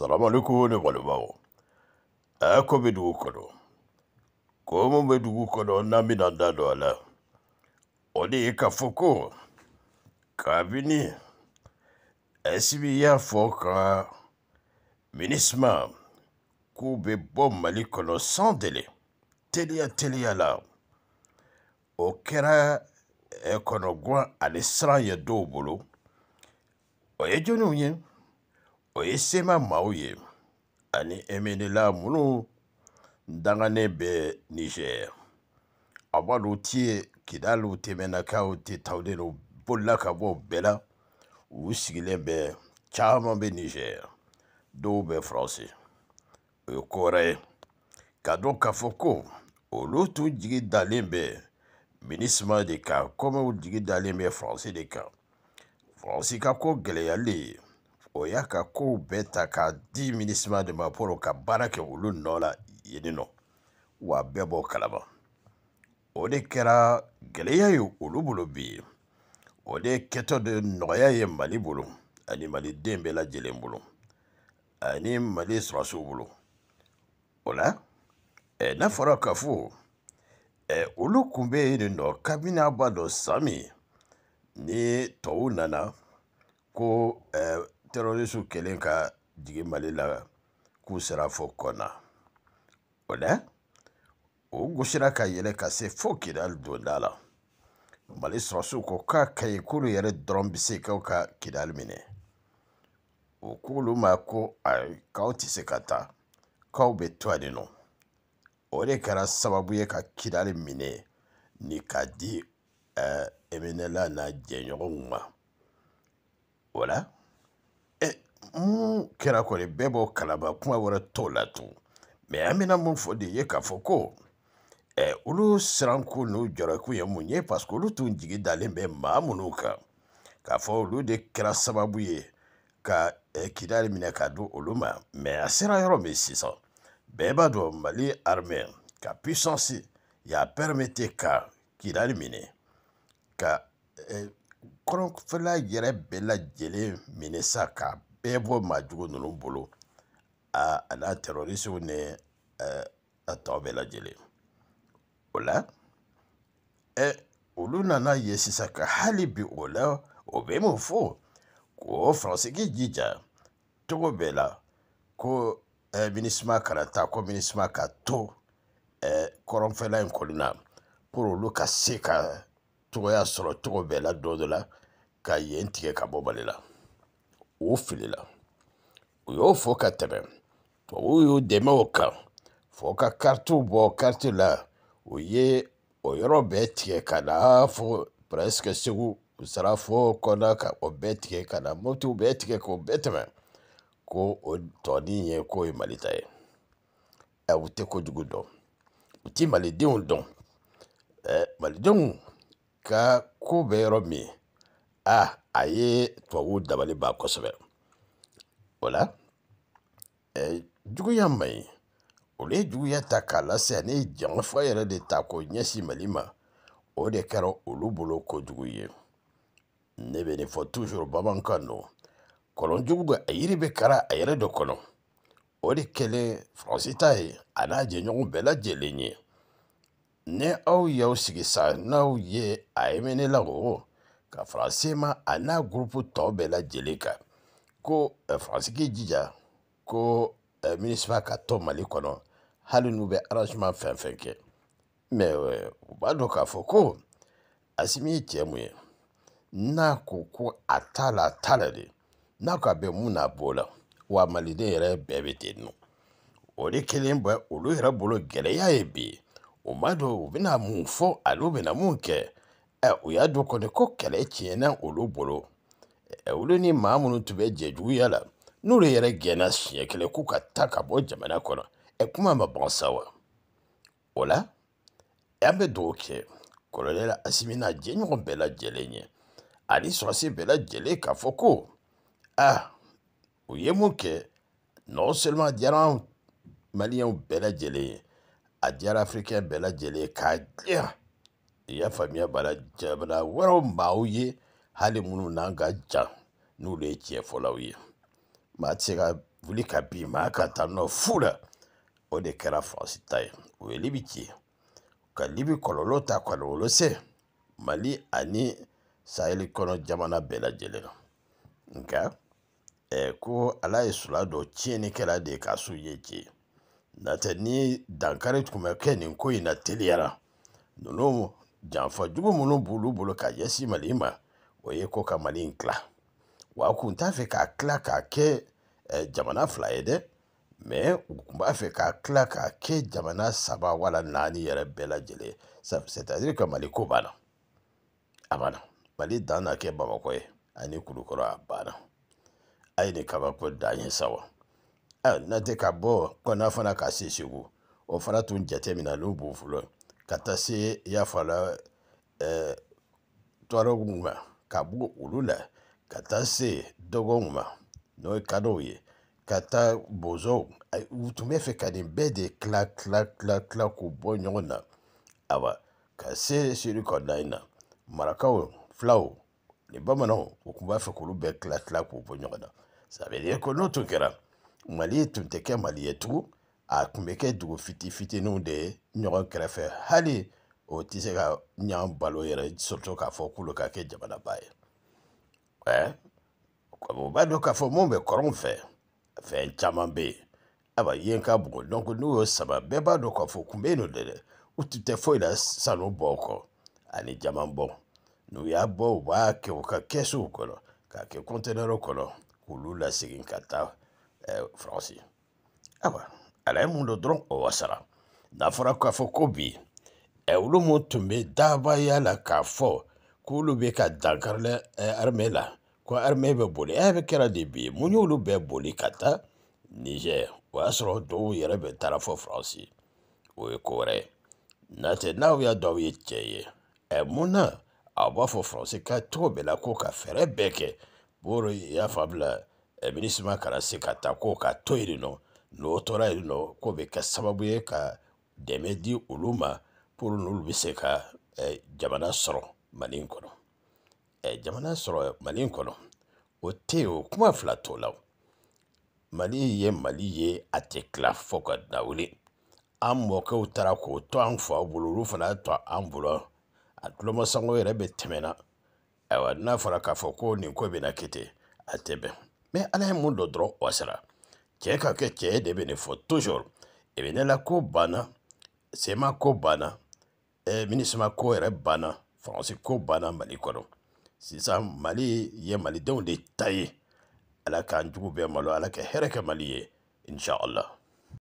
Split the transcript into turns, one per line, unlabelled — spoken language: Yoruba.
Assalamu alaikum ne balibaw a ko bɛ dugu kɔnɔ ko mun bɛ dugu kɔnɔ n'an bɛna da don a la o de ye k'a fɔ ko kabini ɛsibi y'a fɔ ka minisma k'u bɛ bɔ mali kɔnɔ sans délai teliya teliya la o kɛra kɔnɔguwan ani siran ye dɔw bolo o ye jɔnniw ye esemammaw ye ani emenela minnu danganen bɛ nizɛri amadu tiye kidaliw tɛmɛnakaw tɛ tawudenw bolila ka bɔ bɛɛ la u sigilen bɛ caman bɛ nizɛri dɔw bɛ faransi o ye ko wɛrɛ ye ka dɔn k'a fɔ ko olu tun jigi dalen bɛ minisima de kan kɔmi u jigi dalen bɛ faransi de kan faransi ka ko gɛlɛyalen o y'a ka kow bɛɛ ta k'a di minisima de ma pour ka baara kɛ olu nɔ la yen nɔ wa bɛɛ b'o kalama o de kɛra gɛlɛya ye olu bolo bi o de kɛtɔ de nɔgɔya ye mali bolo ani maliden bɛɛ lajɛlen bolo ani mali sɔrɔsiw bolo o la ɛ n'a fɔra ka fɔ ɛ olu kun bɛ yen nɔ kabini a b'a dɔn san min ni tɔw nana ko ɛ terɔrisiw kɛlen ka jigin mali la k'u sera fo kɔnna o la o gosira ka yɛlɛ ka se fo kidali donda la mali sɔrɔsiw ko k'a ka ɲi k'olu yɛrɛ dɔrɔn bɛ se k'aw ka kidali minɛ o k'olu ma ko ayi k'aw tɛ se ka taa k'aw bɛ to yan nɔ o de kɛra sababu ye ka kidali minɛ ni k'a di ɛɛ eminɛla n'a jɛɲɔgɔnw ma o la. mou kera kore bebo kanaba koum avore to latou, men a mena moun fode ye ka foko, e oulou seram kou nou djorakou yon mounye, paskou oulou tou njigi dalen men ma mounou ka, ka fou oulou de kera sababouye, ka e, kidal mine ka dou oulouman, men a seram yon moun si san, beba do mali armen, ka pwisansi ya permete ka kidal mine, ka e, kronk fela yere bela jeli mine sa ka, bɛɛ bɔ maa jugu ninnu bolo a a n'a terorisiw ni a tɔw bɛɛ lajɛlen o la ɛ olu nana ye sisan ka hali bi o la o bɛ mun fɔ ko faransi k'i jija cogo bɛɛ la ko ɛ minisima kana taa ko minisima ka to ɛ kɔrɔnfɛla in kɔni na pour olu ka se ka cogoya sɔrɔ cogo bɛɛ la don dɔ la ka yen tigɛ ka bɔ mali la. o la, u y'o fɔ ka tɛmɛ tubabuw y'u dɛmɛ o kan fɔ ka karitiw bɔ kariti la u ye o yɔrɔ bɛɛ tigɛ ka na fo pɛrɛsike segu u sara fo kɔnɔna ka o bɛɛ tigɛ ka na mɔpitiw bɛɛ tigɛ k'o bɛɛ tɛmɛ ko o tɔni ye k'o ye mali ta ye ɛ u tɛ kojugu dɔn u ti malidenw dɔn ɛ malidenw ka ko bɛ yɔrɔ min a a ye tubabuw dabali ban kosɛbɛ o la juguya man ɲi olu ye juguya ta k'a lase ani janfa yɛrɛ de ta k'o ɲɛsin mali ma o de kɛra olu bolo kojugu ye ne bɛ nin fɔ tuzur bamanankan don kɔlɔn jugu ka a yiri bɛ kara a yɛrɛ de kɔnɔ o de kɛlen faransi ta ye a n'a jɛɲɔgɔn bɛɛ lajɛlen ye ni aw y'aw sigi sa n'aw ye a ye la o ka faransi ma a n'a gurupu tɔw bɛɛ lajɛlen kan ko Faransi k'i jija ko MINUSMA ka tɔ Mali kɔnɔ hali n'u bɛ arrangement fɛn fɛn kɛ mɛ u b'a dɔn k'a fɔ ko Asimi ye cɛ mun ye n'a ko ko a t'a la a t'a la de n'a ko a bɛ mun na b'o la wa maliden yɛrɛ bɛɛ bɛ ten nɔ o de kelen bɛ olu yɛrɛ bolo gɛlɛya ye bi o m'a dɔn u bɛna mun fɔ ani bɛna mun kɛ u y'a dɔn kɔni ko kɛlɛ tiɲɛna olu bolo olu ni maa minnu tun bɛ jɛ juguya la n'olu yɛrɛ gɛnna siɲɛ kelen k'u ka ta ka bɔ jamana kɔnɔ ɛ kuma ma ban sa wa o la an bɛ dugawu kɛ kɔlɔlɛla asimina jɛɲɔgɔn bɛɛ lajɛlen ye ani sɔrɔsi bɛɛ lajɛlen k'a fɔ ko ah u ye mun kɛ non seulement diyara maliyɛnw bɛɛ lajɛlen ye a diyara afirikɛn bɛɛ lajɛlen k'a diya I y'a faamuya bana jamana wɛrɛw maaw ye hali minnu n'an ka jan n'olu ye tiɲɛ fɔlaw ye maa tɛ se ka wuli ka bin maa ka taa nɔ fu la o de kɛra faransi ta ye o ye libi ci ka libi kɔlɔlɔ ta kɔlɔlɔ se mali ani saheli kɔnɔ jamana bɛɛ lajɛlen na nka eh, ko ala ye sula dɔ tiɲɛnikɛla de ye k'a su ye tiɲɛ n'o tɛ ni dankari tun bɛ kɛ nin ko in na teliyara ninnu janfa jugu minnu b'olu bolo k'a ɲɛsin mali ma o ye ko ka mali in tila wa a kun t'a fɛ k'a tila k'a kɛ jamana fila ye dɛ mɛ u kun b'a fɛ k'a tila k'a kɛ jamana saba wala naani yɛrɛ bɛɛ lajɛlen c'est-à-dire que mali ko banna a banna mali dan na kɛ bamakɔ ye ani kulukɔrɔ a banna a ye nin kabako dan ye sawa n'a tɛ ka bɔ kɔnɔna fana ka se segu o fana tun jate min na n'u b'u ka taa se yafala ɛɛ tɔɔrɔw ma ka bɔ olu la ka taa se dɔgɔw ma n'o ye kadɔw ye ka taa bozow u tun bɛ fɛ ka nin bɛɛ de tila tila tila tila k'u bɔ ɲɔgɔn na awa ka se siri kɔda in na marakaw filaw ni bamananw u tun b'a fɛ k'olu bɛɛ tila tila k'u bɔ ɲɔgɔn na ça veut dire que n'o tun kɛra mali tun tɛ kɛ mali ye tugun a tun bɛ kɛ dugu fiti fitininw de ye ɲɔgɔn kɛrɛfɛ hali o tɛ se ka ɲan balo yɛrɛ soto k'a fɔ k'olu ka kɛ jamanaba ye ɛ o b'a dɔn k'a fɔ mun bɛ kɔrɔn fɛ fɛn caman bɛ yen aba yen ka bugu donc n'u y'o saba bɛɛ b'a dɔn k'a fɔ kun bɛ yen nɔ dɛ u tun tɛ foyi la sanu bɔ kɔ ani jama bɔ n'u y'a bɔ u b'a kɛ u ka kɛsuw kɔnɔ k'a kɛ kɔntɛnɛrɛw kɔnɔ k'olu lasegin ka taa faransi ayiwa a ye mun don dɔrɔn o wasara n'a fɔra k'a fɔ ko bi ɛ olu mun tun bɛ daabaya la k'a fɔ k'olu bɛ ka dankari la armée la ko armée bɛ boli ɛ bɛ kɛra de bi mun y'olu bɛɛ boli ka taa nizɛri o y'a sɔrɔ dɔw yɛrɛ bɛ taara fɔ faransi o ye ko wɛrɛ ye n'a tɛ n'aw y'a dɔn aw ye cɛ ye ɛ mun na aw b'a fɔ faransi ka cogo bɛɛ la ko ka fɛɛrɛ bɛɛ kɛ boro y'a fabila minisima kana se ka taa ko ka to yen nɔ n'o tora yen nɔ k'o bɛ kɛ sababu ye ka dɛmɛ di olu ma pour n'olu bɛ se ka eh, jamana sɔrɔ mali in eh, kɔnɔ jamana sɔrɔ mali in kɔnɔ o tɛ yen o kuma fila t'o la mali ye mali ye a tɛ tila fo ka na wuli an mɔkɛw taara k'o to an faw bolo olu fana y'a to an bolo a tulomasango yɛrɛ bɛ tɛmɛna ayiwa n'a fɔra k'a fɔ ko nin ko bɛ na kɛ ten a tɛ bɛn mɛ ala ye mun dɔ dɔrɔn wasara cɛɛ ka kɛ cɛɛ de bɛ nin fɔ toujours i e bɛ ne la ko banna sema ko banna eh, minisima ko yɛrɛ banna faransi ko banna mali kɔnɔ sisan mali ye malidenw de ta ye ala k'an jugu bɛɛ malo ala ka hɛrɛ kɛ mali ye inshallah